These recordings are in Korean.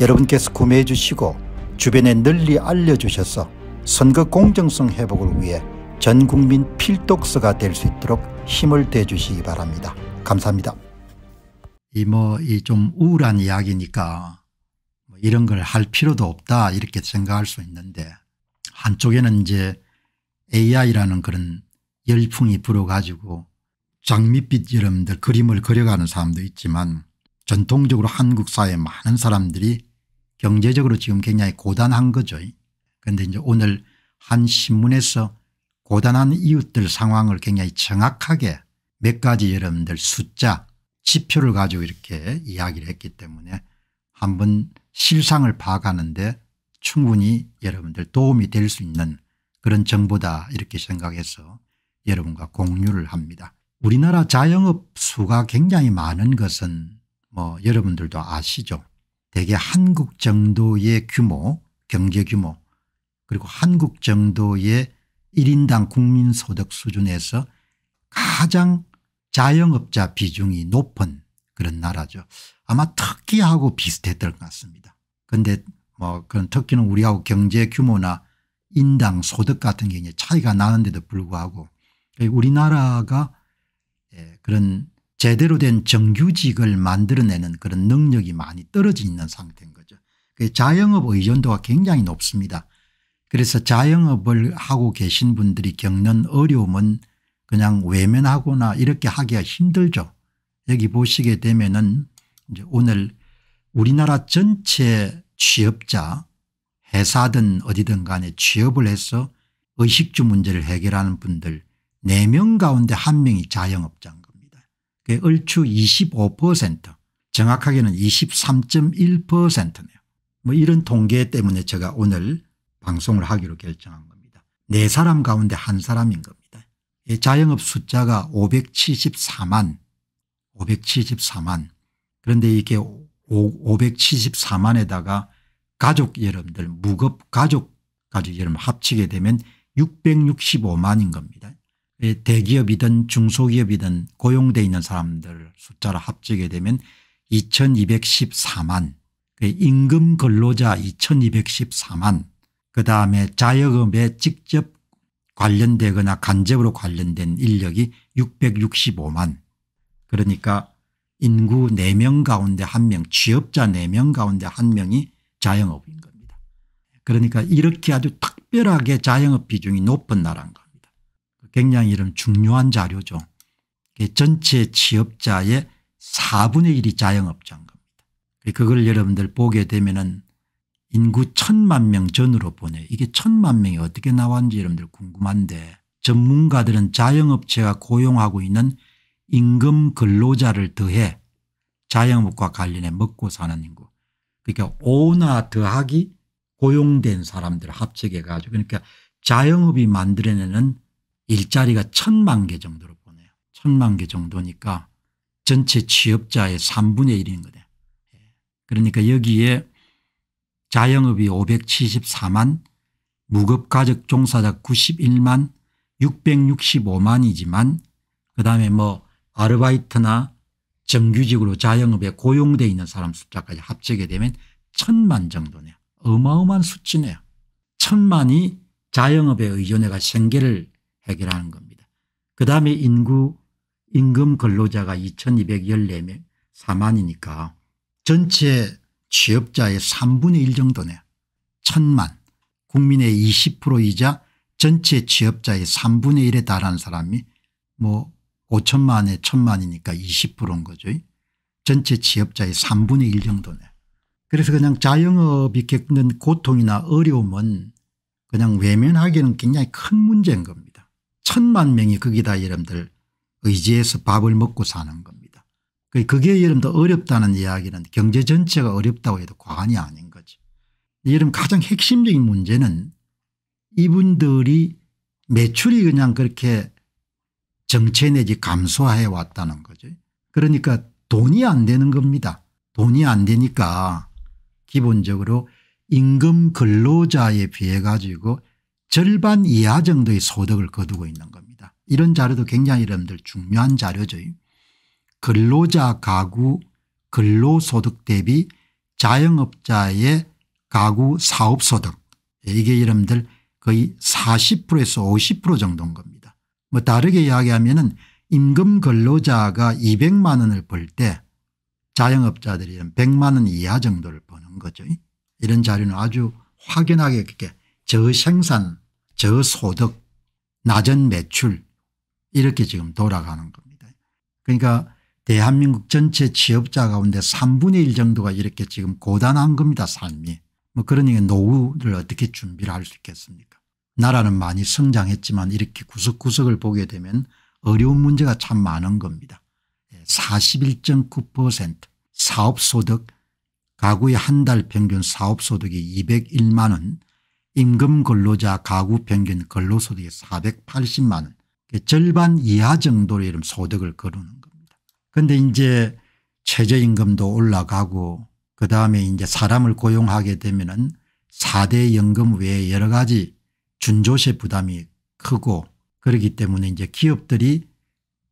여러분께서 구매해 주시고 주변에 널리 알려주셔서 선거 공정성 회복을 위해 전국민 필독서가 될 수 있도록 힘을 대주시기 바랍니다. 감사합니다. 이 뭐 이 좀 우울한 이야기니까 뭐 이런 걸 할 필요도 없다 이렇게 생각할 수 있는데 한쪽에는 이제 AI라는 그런 열풍이 불어가지고 장밋빛 여러 그림을 그려가는 사람도 있지만 전통적으로 한국 사회 많은 사람들이 경제적으로 지금 굉장히 고단한 거죠. 그런데 이제 오늘 한 신문에서 고단한 이웃들 상황을 굉장히 정확하게 몇 가지 여러분들 숫자 지표를 가지고 이렇게 이야기를 했기 때문에 한번 실상을 파악하는데 충분히 여러분들 도움이 될 수 있는 그런 정보다 이렇게 생각해서 여러분과 공유를 합니다. 우리나라 자영업 수가 굉장히 많은 것은 뭐 여러분들도 아시죠. 대개 한국 정도의 규모 경제 규모 그리고 한국 정도의 1인당 국민소득 수준에서 가장 자영업자 비중이 높은 그런 나라죠. 아마 터키하고 비슷했던 것 같습니다. 그런데 뭐 그런 터키는 우리하고 경제 규모나 인당 소득 같은 게 이제 차이가 나는데도 불구하고 우리나라가 예, 그런 제대로 된 정규직을 만들어내는 그런 능력이 많이 떨어져 있는 상태인 거죠. 자영업 의존도가 굉장히 높습니다. 그래서 자영업을 하고 계신 분들이 겪는 어려움은 그냥 외면하거나 이렇게 하기가 힘들죠. 여기 보시게 되면은 오늘 우리나라 전체 취업자 회사든 어디든 간에 취업을 해서 의식주 문제를 해결하는 분들 4명 가운데 1명이 자영업자입니다 얼추 25% 정확하게는 23.1%네요. 뭐 이런 통계 때문에 제가 오늘 방송을 하기로 결정한 겁니다. 네 사람 가운데 한 사람인 겁니다. 예, 자영업 숫자가 574만 574만 그런데 이게 574만에다가 가족 여러분들 무급 가족 가족 여러분 합치게 되면 665만인 겁니다. 대기업이든 중소기업이든 고용돼 있는 사람들 숫자를 합치게 되면 2214만 임금 근로자 2214만 그 다음에 자영업에 직접 관련되거나 간접으로 관련된 인력이 665만 그러니까 인구 4명 가운데 1명 취업자 4명 가운데 1명이 자영업인 겁니다. 그러니까 이렇게 아주 특별하게 자영업 비중이 높은 나라인 겁 굉장히 이런 중요한 자료죠. 전체 취업자의 4분의 1이 자영업자인 겁니다. 그걸 여러분들 보게 되면은 인구 천만 명 전으로 보내 이게 천만 명이 어떻게 나왔는지 여러분들 궁금한데 전문가들은 자영업체가 고용하고 있는 임금 근로자를 더해 자영업과 관련해 먹고 사는 인구 그러니까 5나 더하기 고용된 사람들 합쳐해 가지고 그러니까 자영업이 만들어내는 일자리가 천만 개 정도로 보네요 천만 개 정도니까 전체 취업자의 3분의 1인 거다. 그러니까 여기에 자영업이 574만 무급가족 종사자 91만 665만이지만 그다음에 뭐 아르바이트나 정규직으로 자영업에 고용돼 있는 사람 숫자까지 합치게 되면 천만 정도네요. 어마어마한 수치네요. 천만이 자영업에 의존해가 생계를 해결하는 겁니다. 그 다음에 인구 임금 근로자가 2214명 4만이니까 전체 취업자의 3분의 1 정도네. 천만 국민의 20%이자 전체 취업자의 3분의 1에 달하는 사람이 뭐 5천만에 천만이니까 20%인 거죠. 전체 취업자의 3분의 1 정도네. 그래서 그냥 자영업이 겪는 고통이나 어려움은 그냥 외면하기는 굉장히 큰 문제인 겁니다. 천만 명이 거기다 여러분들 의지해서 밥을 먹고 사는 겁니다. 그, 그게 여러분들 어렵다는 이야기는 경제 전체가 어렵다고 해도 과언이 아닌 거죠. 여러분 가장 핵심적인 문제는 이분들이 매출이 그냥 그렇게 정체 내지 감소해 왔다는 거죠. 그러니까 돈이 안 되는 겁니다. 돈이 안 되니까 기본적으로 임금 근로자에 비해 가지고 절반 이하 정도의 소득을 거두고 있는 겁니다. 이런 자료도 굉장히 여러분들 중요한 자료죠. 근로자 가구 근로소득 대비 자영업자의 가구 사업소득 이게 여러분들 거의 40%에서 50% 정도인 겁니다. 뭐 다르게 이야기하면 은 임금 근로자가 200만 원을 벌 때 자영업자들이 100만 원 이하 정도를 버는 거죠. 이런 자료는 아주 확연하게 이렇게 저생산 저소득 낮은 매출 이렇게 지금 돌아가는 겁니다. 그러니까 대한민국 전체 취업자 가운데 3분의 1 정도가 이렇게 지금 고단한 겁니다 삶이. 뭐 그러니 노후를 어떻게 준비를 할 수 있겠습니까 나라는 많이 성장했지만 이렇게 구석구석을 보게 되면 어려운 문제가 참 많은 겁니다. 41.9% 예, 사업소득 가구의 한 달 평균 사업소득이 201만 원 임금 근로자 가구 평균 근로소득이 480만 원 절반 이하 정도로 이런 소득을 거르는 겁니다. 그런데 이제 최저임금도 올라가고 그다음에 이제 사람을 고용하게 되면 은 4대 연금 외에 여러 가지 준조세 부담이 크고 그렇기 때문에 이제 기업들이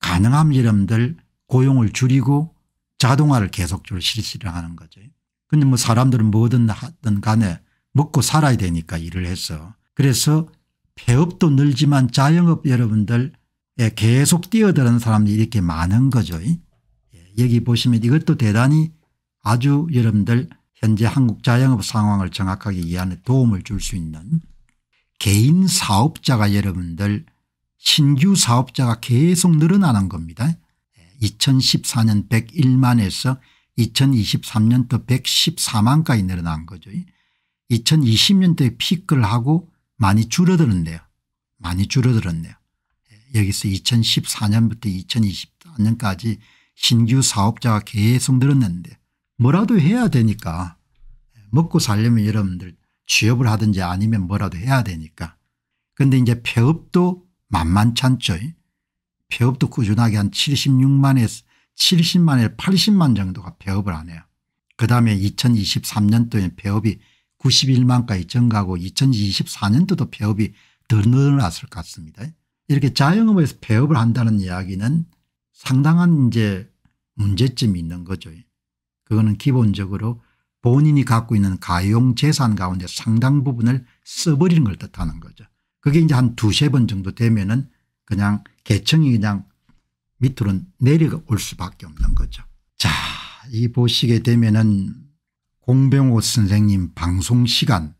가능한 이름들 고용을 줄이고 자동화를 계속적으로 실시를 하는 거죠. 근데 뭐 사람들은 뭐든 하든 간에 먹고 살아야 되니까 일을 해서 그래서 폐업도 늘지만 자영업 여러분들 계속 뛰어드는 사람들이 이렇게 많은 거죠. 예, 여기 보시면 이것도 대단히 아주 여러분들 현재 한국 자영업 상황을 정확하게 이해하는 도움을 줄 수 있는 개인 사업자가 여러분들 신규 사업자가 계속 늘어나는 겁니다. 2014년 101만에서 2023년 또 114만까지 늘어난 거죠. 2020년대 피크를 하고 많이 줄어들었네요. 많이 줄어들었네요. 여기서 2014년부터 2024년까지 신규 사업자가 계속 늘었는데 뭐라도 해야 되니까 먹고 살려면 여러분들 취업을 하든지 아니면 뭐라도 해야 되니까 그데 이제 폐업도 만만찮죠. 폐업도 꾸준하게 한 76만에서 70만에서 80만 정도가 폐업을 하네요. 그다음에 2023년도에 폐업이 91만까지 증가하고 2024년도도 폐업이 더 늘어났을 것 같습니다. 이렇게 자영업에서 폐업을 한다는 이야기는 상당한 이제 문제점이 있는 거죠. 그거는 기본적으로 본인이 갖고 있는 가용 재산 가운데 상당 부분을 써버리는 걸 뜻하는 거죠. 그게 이제 한 두세 번 정도 되면은 그냥 계층이 그냥 밑으로 내려올 수밖에 없는 거죠. 자, 이 보시게 되면은 공병호 선생님 방송 시간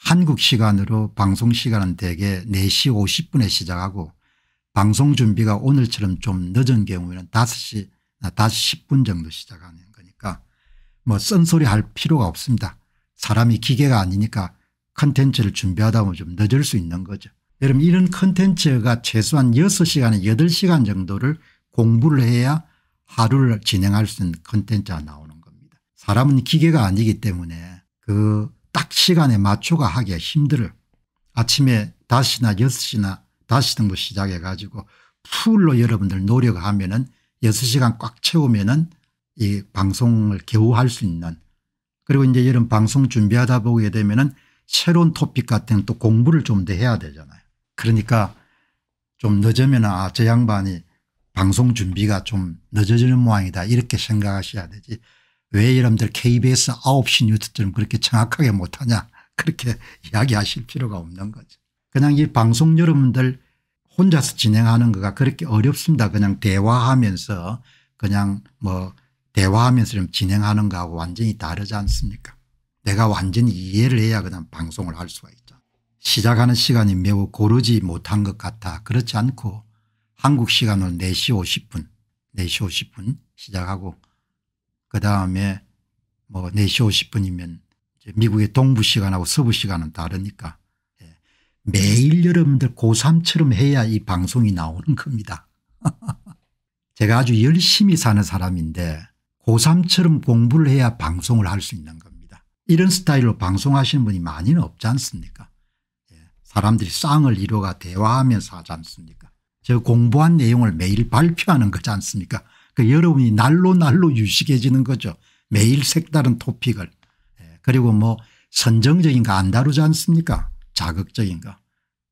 한국 시간으로 방송 시간은 대개 4시 50분에 시작하고 방송 준비가 오늘처럼 좀 늦은 경우에는 5시 5시 10분 정도 시작하는 거니까 뭐 쓴소리 할 필요가 없습니다. 사람이 기계가 아니니까 컨텐츠를 준비하다 보면 좀 늦을 수 있는 거죠. 여러분 이런 컨텐츠가 최소한 6시간 8시간 정도를 공부를 해야 하루를 진행할 수 있는 컨텐츠가 나오는 사람은 기계가 아니기 때문에 그 딱 시간에 맞춰가 하기가 힘들어요. 아침에 5시나 6시나 5시등부 시작해 가지고 풀로 여러분들 노력하면 은 6시간 꽉 채우면 은이 방송을 겨우 할 수 있는 그리고 이제 이런 방송 준비하다 보게 되면 은 새로운 토픽 같은 또 공부를 좀 더 해야 되잖아요. 그러니까 좀 늦으면 아저 양반이 방송 준비가 좀 늦어지는 모양이다 이렇게 생각하셔야 되지 왜 이놈들 KBS 9시 뉴스처럼 그렇게 정확하게 못하냐 그렇게 이야기하실 필요가 없는 거죠. 그냥 이 방송 여러분들 혼자서 진행하는 거가 그렇게 어렵습니다. 그냥 대화하면서 그냥 뭐 대화하면서 좀 진행하는 거하고 완전히 다르지 않습니까 내가 완전히 이해를 해야 그냥 방송을 할 수가 있죠. 시작하는 시간이 매우 고르지 못한 것 같아 그렇지 않고 한국 시간으로 4시 50분 4시 50분 시작하고 그다음에 뭐 4시 50분이면 미국의 동부 시간하고 서부 시간은 다르니까 예. 매일 여러분들 고3처럼 해야 이 방송이 나오는 겁니다. 제가 아주 열심히 사는 사람인데 고3처럼 공부를 해야 방송을 할 수 있는 겁니다. 이런 스타일로 방송하시는 분이 많이는 없지 않습니까 예. 사람들이 쌍을 이루가 대화하면서 하지 않습니까 제가 공부한 내용을 매일 발표하는 거지 않습니까 그 여러분이 날로 날로 유식해지는 거죠. 매일 색다른 토픽을. 예, 그리고 뭐 선정적인 거 안 다루지 않습니까 자극적인 거.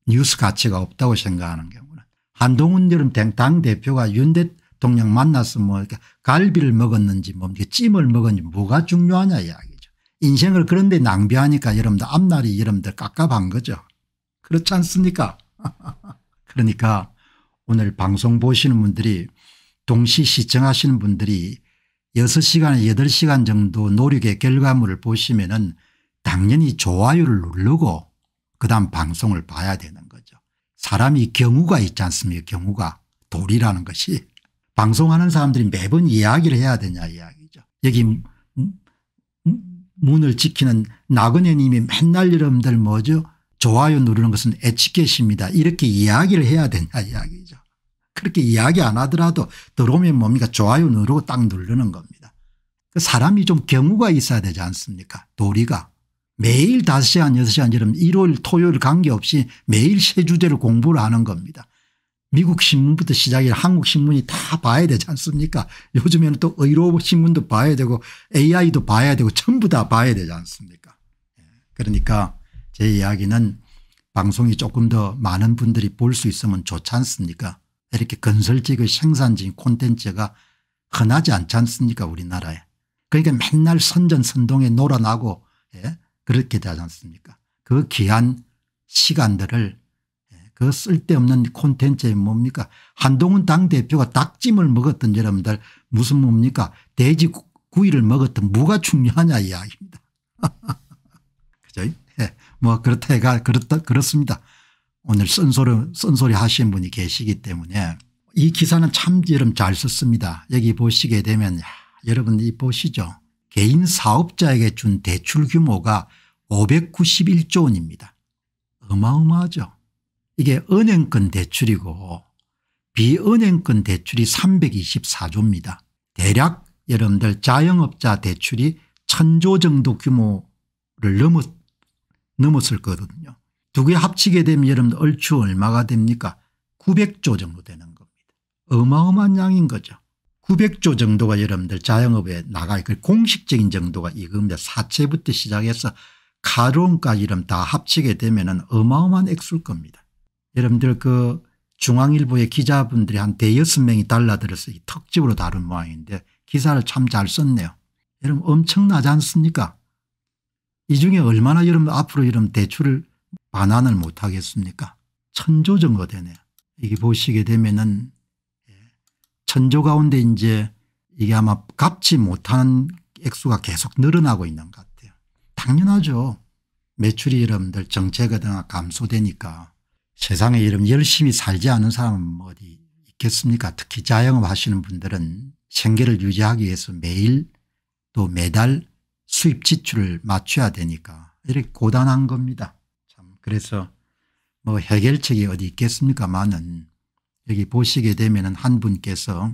뉴스 가치가 없다고 생각하는 경우는. 한동훈 여름 당대표가 윤 대통령 만나서 뭐 갈비를 먹었는지 뭐 찜을 먹었는지 뭐가 중요하냐 이야기죠. 인생을 그런데 낭비하니까 여러분들 앞날이 여러분들 깝깝한 거죠. 그렇지 않습니까 그러니까 오늘 방송 보시는 분들이 동시 시청하시는 분들이 6시간 8시간 정도 노력의 결과물을 보시면 은 당연히 좋아요를 누르고 그다음 방송을 봐야 되는 거죠. 사람이 경우가 있지 않습니까 경우가 돌이라는 것이 방송하는 사람들이 매번 이야기를 해야 되냐 이야기죠. 여기 문을 지키는 나그네님이 맨날 여러분들 뭐죠 좋아요 누르는 것은 에치켓입니다 이렇게 이야기를 해야 되냐 이야기죠. 그렇게 이야기 안 하더라도 들어오면 뭡니까 좋아요 누르고 딱 누르는 겁니다. 그 사람이 좀 경우가 있어야 되지 않습니까 도리가. 매일 5시 한 6시 한이러 일요일 토요일 관계없이 매일 새 주제를 공부를 하는 겁니다. 미국 신문부터 시작해 한국 신문이 다 봐야 되지 않습니까 요즘에는 또 의료 신문도 봐야 되고 AI도 봐야 되고 전부 다 봐야 되지 않습니까 예, 그러니까 제 이야기는 방송이 조금 더 많은 분들이 볼 수 있으면 좋지 않습니까 이렇게 건설직의 생산적인 콘텐츠가 흔하지 않지 않습니까 우리나라에. 그러니까 맨날 선전선동에 놀아나고 예? 그렇게 되지 않습니까 그 귀한 시간들을 예? 그 쓸데없는 콘텐츠에 뭡니까 한동훈 당대표가 닭찜을 먹었던 여러분들 무슨 뭡니까 돼지 구이를 먹었던 뭐가 중요하냐 이야기입니다. 그죠? 예. 뭐 그렇다 해가 그렇다 그렇습니다. 오늘 쓴소리, 쓴소리 하신 분이 계시기 때문에 이 기사는 참 이름 잘 썼습니다. 여기 보시게 되면 야, 여러분 이 보시죠. 개인 사업자에게 준 대출 규모가 591조 원입니다. 어마어마하죠. 이게 은행권 대출이고 비은행권 대출이 324조입니다. 대략 여러분들 자영업자 대출이 천조 정도 규모를 넘었, 넘었을 거거든요. 두개 합치게 되면 여러분 얼추 얼마가 됩니까 900조 정도 되는 겁니다. 어마어마한 양인 거죠. 900조 정도가 여러분들 자영업에 나가 있고 그 공식적인 정도가 이겁니다. 사채부터 시작해서 가로원까지 이름 다 합치게 되면 어마어마한 액수일 겁니다. 여러분들 그 중앙일보의 기자분들이 한 대여섯 명이 달라들어서 이 턱집으로 다룬 모양인데 기사를 참 잘 썼네요. 여러분 엄청나지 않습니까? 이 중에 얼마나 여러분 앞으로 이런 대출을 반환을 못하겠습니까 천조 정도 되네요. 이게 보시게 되면은 예, 천조 가운데 이제 이게 아마 갚지 못하 액수가 계속 늘어나고 있는 것 같아요. 당연하죠. 매출이 여러분들 정체가 감소되니까 세상에 이런 열심히 살지 않은 사람은 뭐 어디 있겠습니까 특히 자영업 하시는 분들은 생계를 유지하기 위해서 매일 또 매달 수입 지출을 맞춰야 되니까 이렇게 고단한 겁니다. 그래서 뭐 해결책이 어디 있겠습니까마는 여기 보시게 되면 한 분께서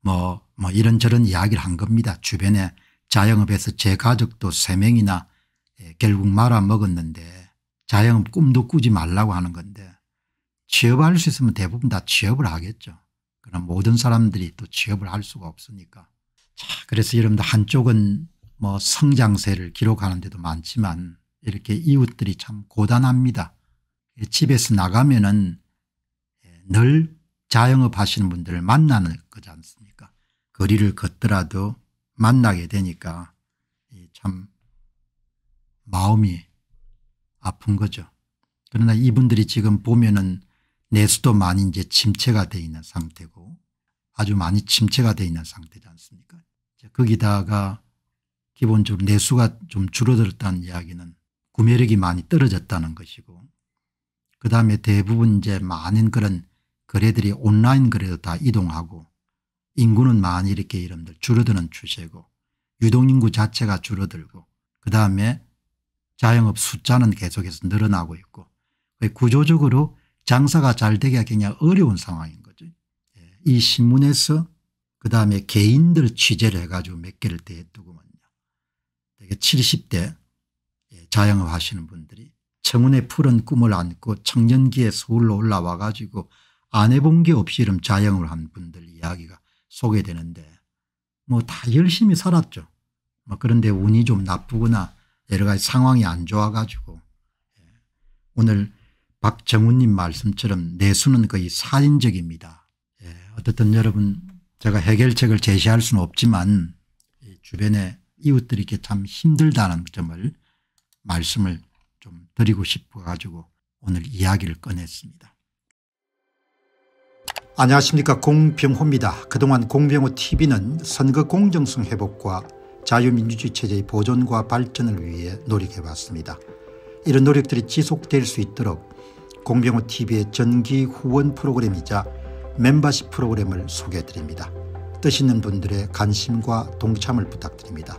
뭐, 뭐 이런저런 이야기를 한 겁니다. 주변에 자영업에서 제 가족도 3명이나 예, 결국 말아먹었는데 자영업 꿈도 꾸지 말라고 하는 건데 취업할 수 있으면 대부분 다 취업을 하겠죠. 그럼 모든 사람들이 또 취업을 할 수가 없으니까. 자, 그래서 여러분들 한쪽은 뭐 성장세를 기록하는 데도 많지만 이렇게 이웃들이 참 고단합니다. 집에서 나가면은 늘 자영업 하시는 분들을 만나는 거지 않습니까 거리를 걷더라도 만나게 되니까 참 마음이 아픈 거죠. 그러나 이분들이 지금 보면은 내수도 많이 이제 침체가 되어 있는 상태고 아주 많이 침체가 되어 있는 상태지 않습니까 거기다가 기본적으로 내수가 좀 줄어들었다는 이야기는 구매력이 많이 떨어졌다는 것이고 그다음에 대부분 이제 많은 그런 거래들이 온라인 거래로 다 이동하고 인구는 많이 이렇게 이름들 줄어드는 추세고 유동인구 자체가 줄어들고 그다음에 자영업 숫자는 계속해서 늘어나고 있고 구조적으로 장사가 잘 되기가 굉장히 어려운 상황인 거죠. 예, 이 신문에서 그다음에 개인들 취재를 해가지고 몇 개를 대했더구먼요. 70대 자영업하시는 분들이 청운의 푸른 꿈을 안고 청년기에 서울로 올라와 가지고 안 해본 게 없이 이름 자영업을 한 분들 이야기가 소개되는데 뭐 다 열심히 살았죠. 뭐 그런데 운이 좀 나쁘거나 여러 가지 상황이 안 좋아가지고 예. 오늘 박정훈님 말씀처럼 내수는 거의 살인적입니다. 예, 어떻든 여러분 제가 해결책을 제시할 수는 없지만 주변에 이웃들이 이렇게 참 힘들다는 점을 말씀을 좀 드리고 싶어 가지고 오늘 이야기를 꺼냈습니다. 안녕하십니까 공병호입니다. 그동안 공병호 tv는 선거 공정성 회복과 자유민주주의 체제의 보존과 발전을 위해 노력해왔습니다. 이런 노력들이 지속될 수 있도록 공병호 tv의 전기 후원 프로그램이자 멤버십 프로그램을 소개해드립니다. 뜻 있는 분들의 관심과 동참을 부탁드립니다.